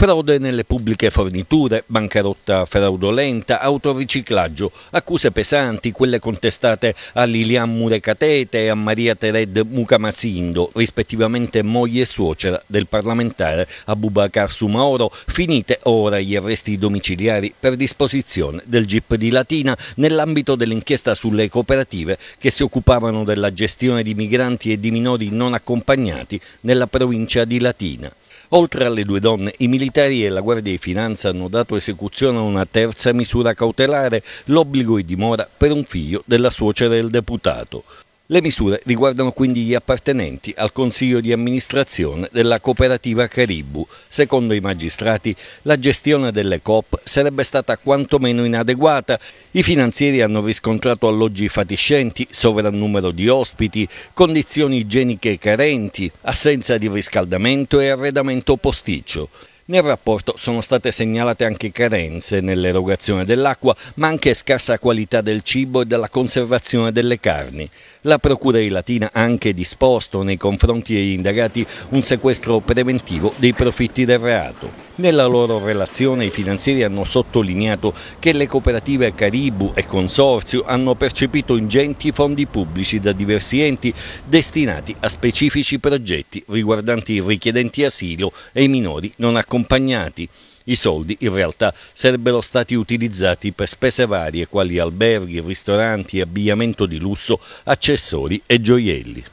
frode nelle pubbliche forniture, bancarotta fraudolenta, autoriciclaggio, accuse pesanti quelle contestate a Lilian Murecatete e a Maria Tered Mukamasindo, rispettivamente moglie e suocera del parlamentare Abubakar Sumaoro, finite ora gli arresti domiciliari per disposizione del GIP di Latina nell'ambito dell'inchiesta sulle cooperative che si occupavano della gestione di migranti e di minori non accompagnati nella provincia di Latina. Oltre alle due donne, i militari e la Guardia di Finanza hanno dato esecuzione a una terza misura cautelare, l'obbligo di dimora per un figlio della suocera del deputato. Le misure riguardano quindi gli appartenenti al Consiglio di amministrazione della cooperativa Caribu. Secondo i magistrati, la gestione delle COP sarebbe stata quantomeno inadeguata. I finanzieri hanno riscontrato alloggi fatiscenti, sovrannumero di ospiti, condizioni igieniche carenti, assenza di riscaldamento e arredamento posticcio. Nel rapporto sono state segnalate anche carenze nell'erogazione dell'acqua, ma anche scarsa qualità del cibo e della conservazione delle carni. La Procura di Latina ha anche disposto nei confronti degli indagati un sequestro preventivo dei profitti del reato. Nella loro relazione i finanzieri hanno sottolineato che le cooperative Caribu e Consorzio hanno percepito ingenti fondi pubblici da diversi enti destinati a specifici progetti riguardanti i richiedenti asilo e i minori non accompagnati. I soldi in realtà sarebbero stati utilizzati per spese varie quali alberghi, ristoranti, abbigliamento di lusso, accessori e gioielli.